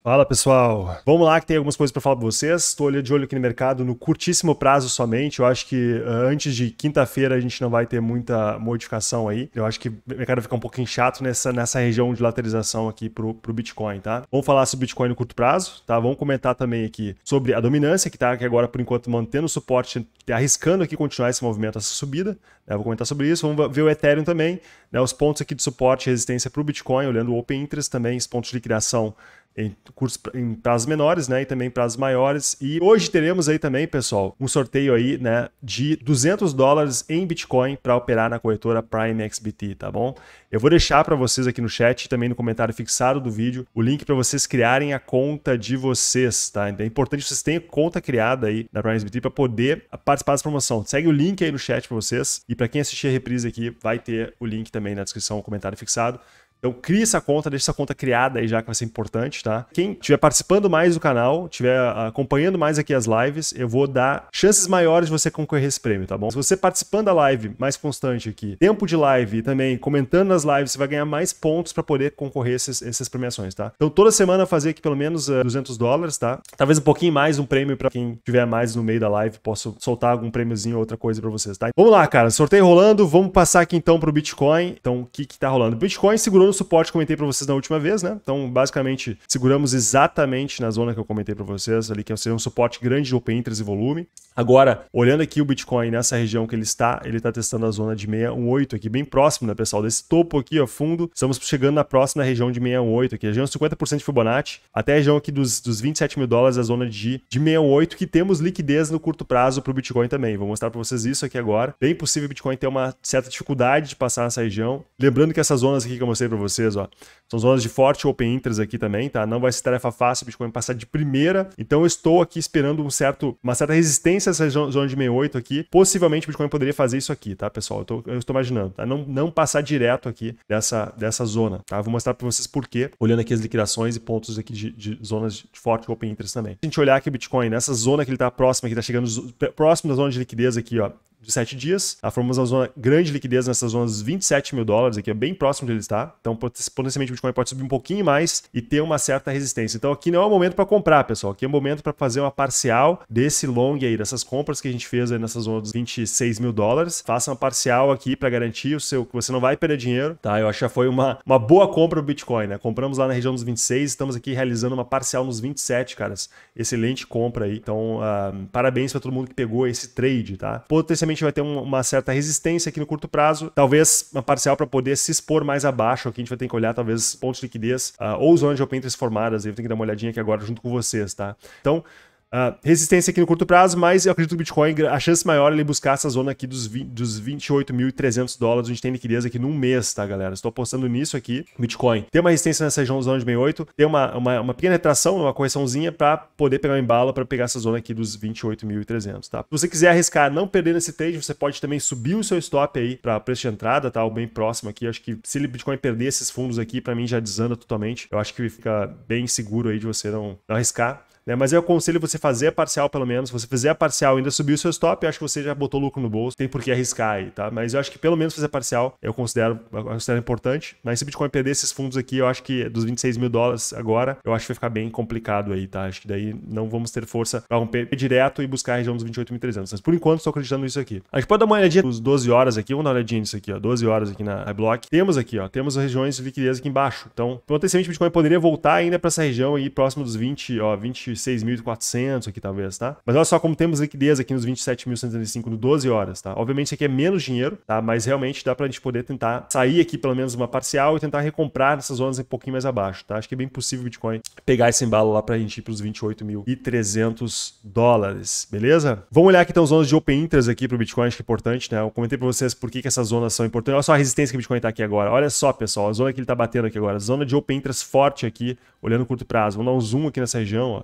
Fala pessoal, vamos lá que tem algumas coisas para falar para vocês. Estou de olho aqui no mercado no curtíssimo prazo somente. Eu acho que uh, antes de quinta-feira a gente não vai ter muita modificação aí. Eu acho que o mercado fica um pouquinho chato nessa, nessa região de lateralização aqui pro, pro Bitcoin, tá? Vamos falar sobre Bitcoin no curto prazo, tá? Vamos comentar também aqui sobre a dominância que tá aqui agora por enquanto mantendo o suporte, arriscando aqui continuar esse movimento, essa subida. Né? Vou comentar sobre isso. Vamos ver o Ethereum também, né? Os pontos aqui de suporte e resistência para o Bitcoin, olhando o Open Interest também, os pontos de liquidação em cursos em prazos menores, né, e também prazos maiores. E hoje teremos aí também, pessoal, um sorteio aí, né, de 200 dólares em Bitcoin para operar na corretora Prime XBT, tá bom? Eu vou deixar para vocês aqui no chat e também no comentário fixado do vídeo o link para vocês criarem a conta de vocês, tá? Então, é importante que vocês tenham conta criada aí na Prime XBT para poder participar dessa promoção. Segue o link aí no chat para vocês e para quem assistir a reprise aqui vai ter o link também na descrição, comentário fixado. Então cria essa conta, deixa essa conta criada aí já que vai ser importante, tá? Quem estiver participando mais do canal, estiver ah, acompanhando mais aqui as lives, eu vou dar chances maiores de você concorrer a esse prêmio, tá bom? Se você participando da live mais constante aqui, tempo de live e também comentando nas lives, você vai ganhar mais pontos para poder concorrer a esses, essas premiações, tá? Então toda semana fazer aqui pelo menos uh, ah, 200 dólares, tá? Talvez um pouquinho mais um prêmio para quem tiver mais no meio da live, posso soltar algum prêmiozinho ou outra coisa para vocês, tá? Vamos lá, cara, sorteio rolando, vamos passar aqui então pro Bitcoin. Então o que que tá rolando? Bitcoin segurou no suporte comentei para vocês na última vez, né? Então, basicamente, seguramos exatamente na zona que eu comentei para vocês ali, que seria um suporte grande de open interest e volume. Agora, olhando aqui o Bitcoin nessa região que ele está, ele está testando a zona de 618 aqui, bem próximo, né, pessoal? Desse topo aqui, ó, fundo, estamos chegando na próxima região de 618 aqui, região 50% de Fibonacci, até a região aqui dos, dos 27 mil dólares, a zona de, de 618, que temos liquidez no curto prazo para o Bitcoin também. Vou mostrar para vocês isso aqui agora. Bem possível o Bitcoin ter uma certa dificuldade de passar nessa região. Lembrando que essas zonas aqui que eu mostrei para vocês, ó. São zonas de forte open interest aqui também, tá? Não vai ser tarefa fácil o Bitcoin passar de primeira. Então eu estou aqui esperando um certo, uma certa resistência a essa zona de 68 aqui. Possivelmente o Bitcoin poderia fazer isso aqui, tá, pessoal? Eu, tô, eu estou imaginando, tá? Não, não passar direto aqui dessa, dessa zona, tá? Vou mostrar para vocês por quê, olhando aqui as liquidações e pontos aqui de, de zonas de forte open interest também. Se a gente olhar aqui o Bitcoin, nessa zona que ele está próximo que está chegando próximo da zona de liquidez aqui, ó, de 7 dias. A ah, Formosa zona grande liquidez nessas zonas 27 mil dólares, aqui é bem próximo de onde ele está. Então, potencialmente o Bitcoin pode subir um pouquinho mais e ter uma certa resistência. Então, aqui não é o momento para comprar, pessoal. Aqui é o momento para fazer uma parcial desse long aí, dessas compras que a gente fez aí nessa zona dos 26 mil dólares. Faça uma parcial aqui para garantir o seu que você não vai perder dinheiro, tá? Eu acho que já foi uma, uma boa compra do Bitcoin, né? Compramos lá na região dos 26, estamos aqui realizando uma parcial nos 27, caras. Excelente compra aí. Então, uh, parabéns para todo mundo que pegou esse trade, tá? Potencialmente gente vai ter um, uma certa resistência aqui no curto prazo, talvez uma parcial para poder se expor mais abaixo. Aqui a gente vai ter que olhar talvez pontos de liquidez uh, ou zonas de open formadas. Eu tenho que dar uma olhadinha aqui agora junto com vocês, tá? Então, Uh, resistência aqui no curto prazo, mas eu acredito que o Bitcoin, a chance maior é ele buscar essa zona aqui dos, dos 28.300 dólares, onde tem liquidez aqui num mês, tá, galera? Estou apostando nisso aqui. Bitcoin tem uma resistência nessa região zona de 68, tem uma, uma, uma pequena retração, uma correçãozinha para poder pegar um embalo, para pegar essa zona aqui dos 28.300, tá? Se você quiser arriscar não perder nesse trade, você pode também subir o seu stop aí para preço de entrada, tá? O bem próximo aqui. acho que se o Bitcoin perder esses fundos aqui, para mim já desanda totalmente. Eu acho que fica bem seguro aí de você não, não arriscar. Né? Mas eu aconselho você fazer a parcial, pelo menos. Se você fizer a parcial e ainda subir o seu stop, eu acho que você já botou lucro no bolso. Tem por que arriscar aí, tá? Mas eu acho que pelo menos fazer a parcial eu considero, eu considero importante. Mas se o Bitcoin perder esses fundos aqui, eu acho que dos 26 mil dólares agora, eu acho que vai ficar bem complicado aí, tá? Acho que daí não vamos ter força para romper direto e buscar a região dos 28.300. Mas por enquanto, estou acreditando nisso aqui. A gente pode dar uma olhadinha uns 12 horas aqui. Vamos dar uma olhadinha nisso aqui, ó. 12 horas aqui na iBlock. Temos aqui, ó. Temos as regiões de liquidez aqui embaixo. Então, potencialmente o Bitcoin poderia voltar ainda para essa região aí próximo dos 20, ó, 20 26.400 aqui, talvez, tá? Mas olha só como temos liquidez aqui nos 27.135 no 12 horas, tá? Obviamente isso aqui é menos dinheiro, tá? Mas realmente dá pra gente poder tentar sair aqui pelo menos uma parcial e tentar recomprar nessas zonas um pouquinho mais abaixo, tá? Acho que é bem possível o Bitcoin pegar esse embalo lá pra gente ir pros 28.300 dólares, beleza? Vamos olhar aqui então as zonas de open interest aqui pro Bitcoin, acho que é importante, né? Eu comentei pra vocês por que, que essas zonas são importantes. Olha só a resistência que o Bitcoin tá aqui agora. Olha só, pessoal, a zona que ele tá batendo aqui agora. Zona de open interest forte aqui, olhando curto prazo. Vamos dar um zoom aqui nessa região, ó.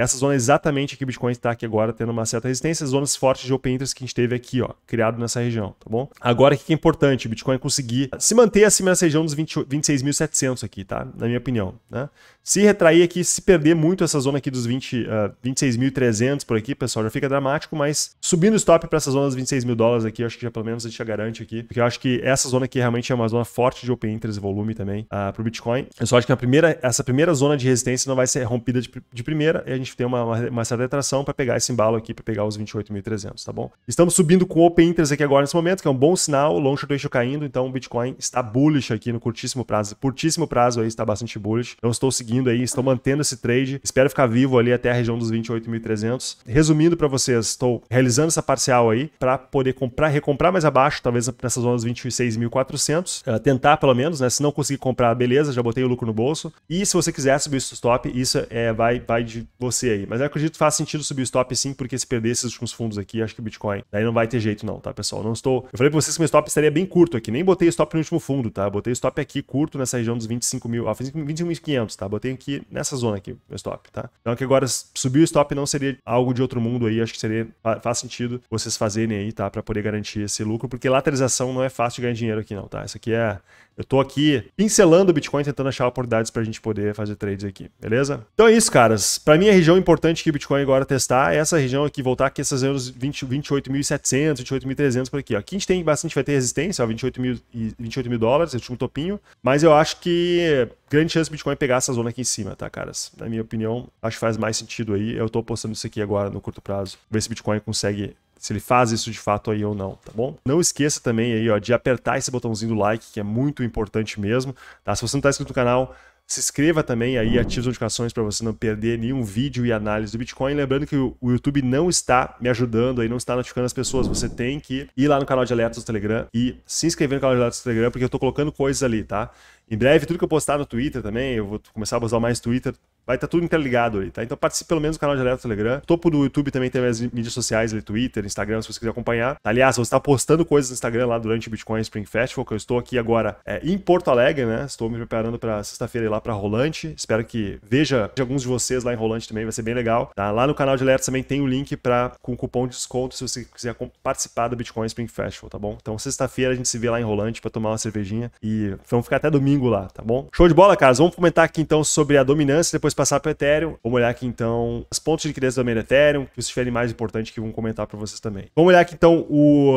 Essa zona é exatamente que o Bitcoin está aqui agora, tendo uma certa resistência, zonas fortes de open interest que a gente teve aqui, ó, criado nessa região, tá bom? Agora, o que é importante? O Bitcoin conseguir se manter acima dessa região dos 26.700 aqui, tá? Na minha opinião, né? Se retrair aqui, se perder muito essa zona aqui dos uh, eh, 26.300 por aqui, pessoal, já fica dramático, mas subindo o stop para essa zona dos 26 mil dólares aqui, eu acho que já pelo menos a gente já garante aqui, porque eu acho que essa zona aqui realmente é uma zona forte de open interest e volume também uh, ah, para o Bitcoin. Eu só acho que a primeira, essa primeira zona de resistência não vai ser rompida de, de primeira e a gente gente tem uma, uma certa atração para pegar esse embalo aqui, para pegar os 28.300, tá bom? Estamos subindo com open interest aqui agora nesse momento, que é um bom sinal, O long short ratio caindo, então o Bitcoin está bullish aqui no curtíssimo prazo. Curtíssimo prazo aí está bastante bullish. Então estou seguindo aí, estou mantendo esse trade. Espero ficar vivo ali até a região dos 28.300. Resumindo para vocês, estou realizando essa parcial aí para poder comprar, recomprar mais abaixo, talvez nessa zona dos 26.400, tentar pelo menos, né? Se não conseguir comprar, beleza, já botei o lucro no bolso. E se você quiser subir o stop, isso é vai vai de você você aí. Mas eu acredito que faz sentido subir o stop sim, porque se perder esses últimos fundos aqui, acho que o Bitcoin, daí não vai ter jeito não, tá, pessoal? Não estou... Eu falei pra vocês que meu stop estaria bem curto aqui, nem botei stop no último fundo, tá? Botei stop aqui curto nessa região dos 25 mil, ó, ah, 25.500, tá? Botei aqui nessa zona aqui, meu stop, tá? Então que agora subir o stop não seria algo de outro mundo aí, acho que seria, faz sentido vocês fazerem aí, tá? Pra poder garantir esse lucro, porque lateralização não é fácil de ganhar dinheiro aqui não, tá? Isso aqui é... Eu tô aqui pincelando o Bitcoin, tentando achar oportunidades pra gente poder fazer trades aqui, beleza? Então é isso, caras. Pra mim é região importante que o Bitcoin agora testar é essa região aqui, voltar aqui essas anos 28.700, 28.300 por aqui. Ó. Aqui a gente tem bastante, vai ter resistência, 28.000 mil, 28 mil dólares, último topinho. Mas eu acho que grande chance do Bitcoin pegar essa zona aqui em cima, tá, caras? Na minha opinião, acho que faz mais sentido aí. Eu tô postando isso aqui agora no curto prazo. Ver se o Bitcoin consegue se ele faz isso de fato aí ou não, tá bom? Não esqueça também aí, ó, de apertar esse botãozinho do like, que é muito importante mesmo, tá? Se você não tá inscrito no canal, se inscreva também aí, ative as notificações para você não perder nenhum vídeo e análise do Bitcoin. Lembrando que o YouTube não está me ajudando aí, não está notificando as pessoas. Você tem que ir lá no canal de alertas do Telegram e se inscrever no canal de alertas do Telegram, porque eu estou colocando coisas ali, tá? Em breve, tudo que eu postar no Twitter também, eu vou começar a usar mais Twitter, Vai estar tá tudo interligado ali, tá? Então participe pelo menos do canal alerta do Telegram. topo do YouTube também tem as mídias sociais, ali, Twitter, Instagram, se você quiser acompanhar. Aliás, você está postando coisas no Instagram lá durante o Bitcoin Spring Festival, que eu estou aqui agora é, em Porto Alegre, né? Estou me preparando para sexta-feira ir lá para Rolante. Espero que veja de alguns de vocês lá em Rolante também, vai ser bem legal. Tá? Lá no canal de alerta também tem o um link para com cupom de desconto se você quiser participar do Bitcoin Spring Festival, tá bom? Então sexta-feira a gente se vê lá em Rolante para tomar uma cervejinha e vamos ficar até domingo lá, tá bom? Show de bola, caras. Vamos comentar aqui então sobre a dominância depois passar para Ethereum, vamos olhar aqui então os pontos de liquidez do Ethereum, que os tiverem mais importantes que vão comentar para vocês também. Vamos olhar aqui então o,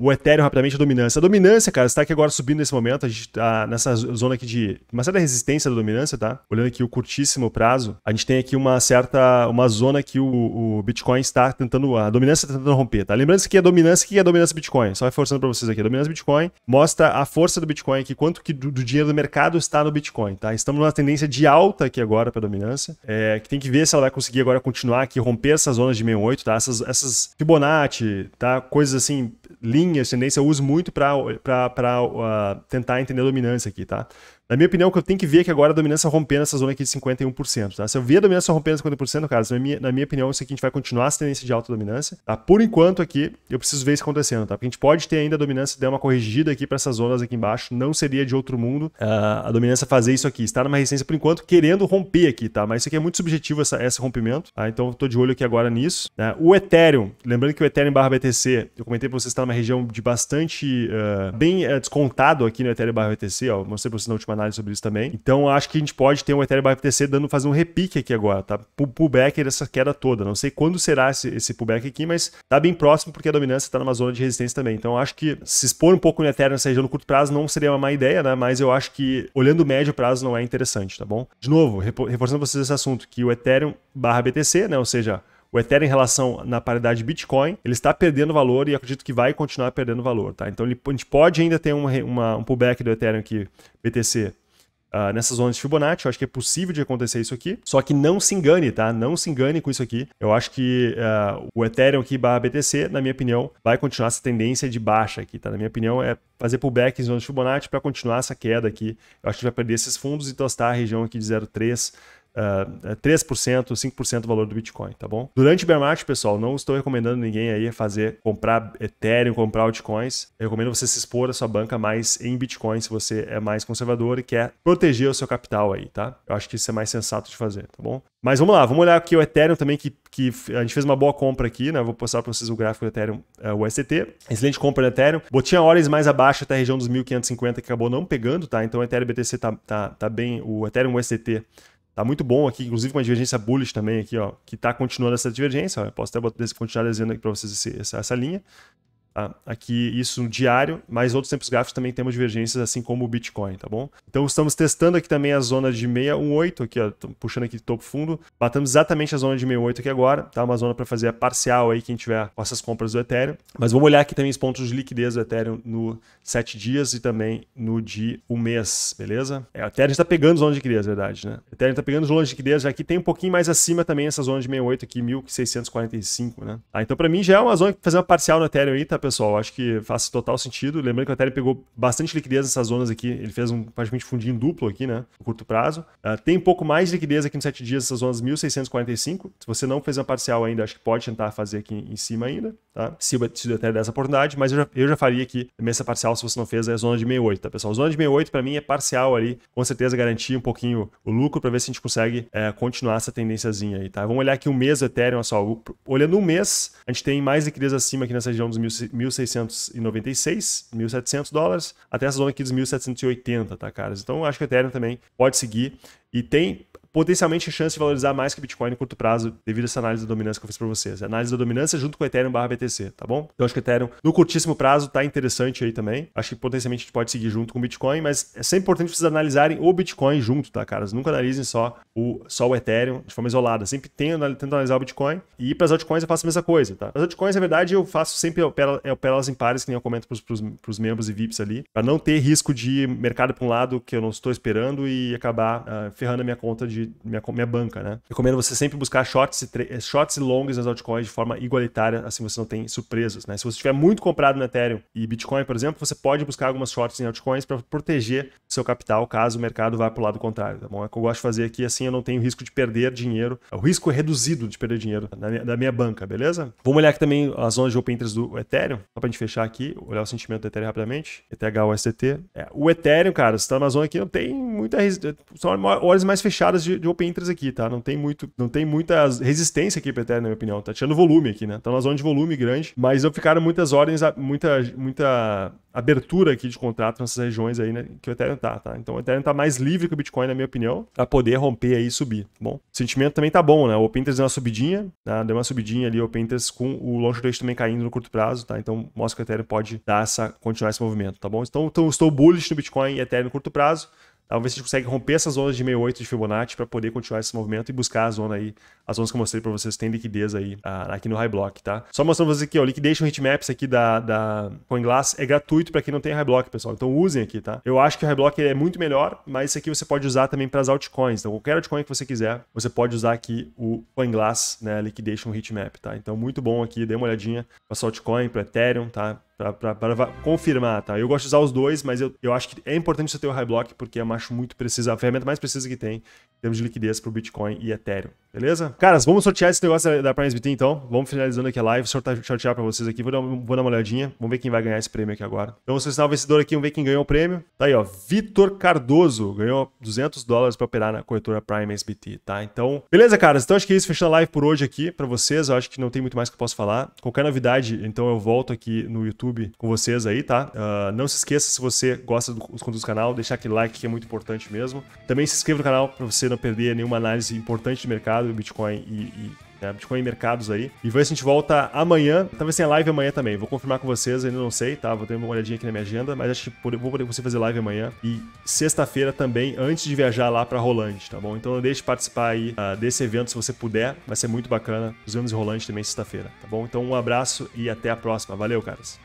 o Ethereum rapidamente, a dominância. A dominância, cara, está aqui agora subindo nesse momento, a gente tá nessa zona aqui de uma certa resistência da dominância, tá? Olhando aqui o curtíssimo prazo, a gente tem aqui uma certa, uma zona que o, o Bitcoin está tentando, a dominância está tentando romper, tá? Lembrando que a dominância, o que é a dominância Bitcoin? Só reforçando para vocês aqui, a dominância Bitcoin mostra a força do Bitcoin aqui, quanto que do, do dinheiro do mercado está no Bitcoin, tá? Estamos numa tendência de alta aqui agora para dominância. É, que tem que ver se ela vai conseguir agora continuar aqui, romper essas zonas de 68, tá? Essas, essas Fibonacci, tá? Coisas assim, linhas, tendência, eu uso muito para uh, ah, tentar entender a dominância aqui, tá? Na minha opinião, o que eu tenho que ver é que agora a dominância rompendo essa zona aqui de 51%, tá? Se eu ver a dominância rompendo 50%, cara, é na minha, na minha opinião, isso aqui a gente vai continuar essa tendência de alta dominância, tá? Por enquanto aqui, eu preciso ver isso acontecendo, tá? Porque a gente pode ter ainda a dominância dar uma corrigida aqui para essas zonas aqui embaixo, não seria de outro mundo uh, a dominância fazer isso aqui. Está numa resistência por enquanto, querendo romper aqui, tá? Mas isso aqui é muito subjetivo, essa, esse rompimento, tá? Então eu tô de olho aqui agora nisso. Né? O Ethereum, lembrando que o Ethereum barra BTC, eu comentei para vocês, está numa região de bastante, uh, bem uh, descontado aqui no Ethereum barra BTC, ó, mostrei para vocês na última análise sobre isso também. Então acho que a gente pode ter um Ethereum BTC dando fazer um repique aqui agora, tá? Pullback dessa queda toda. Não sei quando será esse, esse pullback aqui, mas tá bem próximo porque a dominância está numa zona de resistência também. Então acho que se expor um pouco no Ethereum nessa região no curto prazo não seria uma má ideia, né? Mas eu acho que olhando médio prazo não é interessante, tá bom? De novo, reforçando vocês esse assunto, que o Ethereum barra BTC, né? Ou seja, o Ethereum em relação na paridade Bitcoin, ele está perdendo valor e acredito que vai continuar perdendo valor, tá? Então ele, a gente pode ainda ter uma, uma, um pullback do Ethereum aqui, BTC, Uh, ah, nessas zonas de Fibonacci. Eu acho que é possível de acontecer isso aqui. Só que não se engane, tá? Não se engane com isso aqui. Eu acho que uh, o Ethereum aqui barra BTC, na minha opinião, vai continuar essa tendência de baixa aqui, tá? Na minha opinião, é fazer pullback em zonas de Fibonacci para continuar essa queda aqui. Eu acho que vai perder esses fundos e tostar a região aqui de 0,3 uh, 3%, 5% do valor do Bitcoin, tá bom? Durante o bear market, pessoal, não estou recomendando ninguém aí fazer comprar Ethereum, comprar altcoins. Eu recomendo você se expor a sua banca mais em Bitcoin se você é mais conservador e quer proteger o seu capital aí, tá? Eu acho que isso é mais sensato de fazer, tá bom? Mas vamos lá, vamos olhar aqui o Ethereum também, que, que a gente fez uma boa compra aqui, né? Vou postar para vocês o gráfico do Ethereum uh, eh, USDT. Excelente compra do Ethereum. Botinha horas mais abaixo até a região dos 1550 que acabou não pegando, tá? Então o Ethereum BTC tá, tá, tá bem, o Ethereum USDT Tá muito bom aqui, inclusive com a divergência bullish também aqui, ó, que tá continuando essa divergência. Ó, eu posso até continuar desenhando aqui para vocês esse, essa, essa linha. Aqui, isso no diário, mas outros tempos gráficos também temos divergências, assim como o Bitcoin, tá bom? Então, estamos testando aqui também a zona de 618, aqui, ó, puxando aqui topo fundo. batemos exatamente a zona de 618 aqui agora, tá? Uma zona para fazer a parcial aí, quem tiver com essas compras do Ethereum. Mas vamos olhar aqui também os pontos de liquidez do Ethereum no 7 dias e também no de um mês, beleza? É, o Ethereum está pegando zona de liquidez, é verdade, né? O Ethereum está pegando zona de liquidez, já que tem um pouquinho mais acima também essa zona de 68 aqui, 1645, né? Ah, então, para mim, já é uma zona que fazer uma parcial no Ethereum aí, tá pessoal. Acho que faz total sentido. Lembrando que o Ethereum pegou bastante liquidez nessas zonas aqui. Ele fez um praticamente fundinho duplo aqui, né? No curto prazo. Uh, tem um pouco mais de liquidez aqui nos 7 dias, nessas zonas 1645. Se você não fez uma parcial ainda, acho que pode tentar fazer aqui em cima ainda, tá? Se o Ethereum der essa oportunidade, mas eu já, eu já faria aqui essa parcial se você não fez é a zona de 68, tá, pessoal? Zona de 68 para mim é parcial ali, com certeza garantir um pouquinho o lucro para ver se a gente consegue é, continuar essa tendênciazinha aí, tá? Vamos olhar aqui o mês do Ethereum, olha só. Olhando um mês, a gente tem mais liquidez acima aqui nessa região dos 1.696, 1.700 dólares, até essa zona aqui dos 1.780, tá, caras? Então, eu acho que o Ethereum também pode seguir e tem potencialmente a chance de valorizar mais que Bitcoin no curto prazo devido a essa análise da dominância que eu fiz para vocês. A análise da dominância junto com o Ethereum barra BTC, tá bom? Então acho que o Ethereum no curtíssimo prazo tá interessante aí também. Acho que potencialmente a gente pode seguir junto com o Bitcoin, mas é sempre importante vocês analisarem o Bitcoin junto, tá, caras? Nunca analisem só o, só o Ethereum de forma isolada. Sempre tenho, tento analisar o Bitcoin e para as altcoins eu faço a mesma coisa, tá? As altcoins, na verdade, eu faço sempre, é pelas opero, em pares, que nem eu comento para os membros e VIPs ali, para não ter risco de mercado para um lado que eu não estou esperando e acabar uh, ferrando a minha conta de de minha, minha banca, né? Recomendo você sempre buscar shorts e, eh, shorts e longs nas altcoins de forma igualitária, assim você não tem surpresas, né? Se você tiver muito comprado no Ethereum e Bitcoin, por exemplo, você pode buscar algumas shorts em altcoins para proteger seu capital caso o mercado vá para o lado contrário, tá bom? É o que eu gosto de fazer aqui, assim eu não tenho risco de perder dinheiro, é o risco é reduzido de perder dinheiro da minha, da minha banca, beleza? Vamos olhar aqui também as zonas de open interest do Ethereum, só para gente fechar aqui, olhar o sentimento do Ethereum rapidamente, ETH, USDT. É, o Ethereum, cara, você está na zona que não tem muita... São horas mais fechadas de de, de Open Interest aqui, tá? Não tem muito, não tem muita resistência aqui para Ethereum, na minha opinião. Tá tirando volume aqui, né? Tá na zona de volume grande, mas não ficaram muitas ordens, muita, muita abertura aqui de contrato nessas regiões aí, né? Que o Ethereum tá, tá? Então o Ethereum tá mais livre que o Bitcoin, na minha opinião, para poder romper aí e subir, tá bom? O sentimento também tá bom, né? O Open Interest deu uma subidinha, tá? Deu uma subidinha ali, o Open Interest com o long duration também caindo no curto prazo, tá? Então mostra que o Ethereum pode dar essa, continuar esse movimento, tá bom? Então, então estou bullish no Bitcoin e Ethereum no curto prazo. Talvez a gente consegue romper essas zonas de 68 de Fibonacci para poder continuar esse movimento e buscar a zona aí, as zonas que eu mostrei para vocês tem liquidez aí ah, aqui no High Block, tá? Só mostrando pra vocês aqui, ó, o Liquidation isso aqui da, da CoinGlass é gratuito para quem não tem High Block, pessoal. Então usem aqui, tá? Eu acho que o High Block é muito melhor, mas isso aqui você pode usar também para as altcoins. Então qualquer altcoin que você quiser, você pode usar aqui o CoinGlass, né, Liquidation Hitmap, tá? Então muito bom aqui, dê uma olhadinha para altcoin, para Ethereum, tá? para confirmar, tá? Eu gosto de usar os dois, mas eu, eu acho que é importante você ter o High Block, porque é acho muito precisa, a ferramenta mais precisa que tem em termos de liquidez para o Bitcoin e Ethereum, beleza? Caras, vamos sortear esse negócio da Prime SBT então, vamos finalizando aqui a live, sortear, sortear para vocês aqui, vou dar, vou dar uma olhadinha, vamos ver quem vai ganhar esse prêmio aqui agora. Então, vou selecionar o vencedor aqui, vamos ver quem ganhou o prêmio. Tá aí, ó, Vitor Cardoso ganhou 200 dólares para operar na corretora Prime SBT, tá? Então, beleza, caras? Então, acho que é isso, fechando a live por hoje aqui para vocês, eu acho que não tem muito mais que eu posso falar. Qualquer novidade, então eu volto aqui no YouTube YouTube com vocês aí, tá? Uh, não se esqueça, se você gosta dos conteúdos do canal, deixar aquele like que é muito importante mesmo. Também se inscreva no canal para você não perder nenhuma análise importante de mercado, Bitcoin e, e né? Bitcoin e mercados aí. E vai se a gente volta amanhã. Talvez tenha live amanhã também. Vou confirmar com vocês, ainda não sei, tá? Vou ter uma olhadinha aqui na minha agenda, mas acho que vou poder você fazer live amanhã. E sexta-feira também, antes de viajar lá pra Rolante, tá bom? Então não deixe de participar aí uh, desse evento se você puder. Vai ser muito bacana. Nos vemos em Rolante também sexta-feira, tá bom? Então um abraço e até a próxima. Valeu, caras.